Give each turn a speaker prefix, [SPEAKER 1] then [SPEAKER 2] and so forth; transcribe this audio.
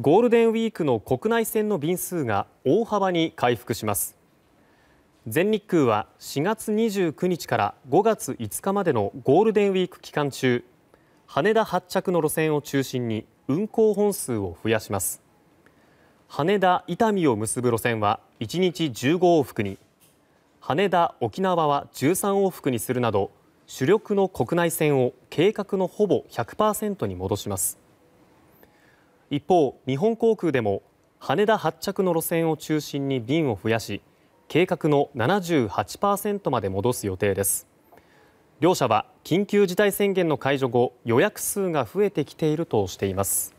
[SPEAKER 1] ゴールデンウィークの国内線の便数が大幅に回復します全日空は4月29日から5月5日までのゴールデンウィーク期間中羽田発着の路線を中心に運行本数を増やします羽田伊丹を結ぶ路線は1日15往復に羽田沖縄は13往復にするなど主力の国内線を計画のほぼ100%に戻します一方、日本航空でも羽田発着の路線を中心に便を増やし計画の78％まで戻す予定です。両社は緊急事態宣言の解除後予約数が増えてきているとしています。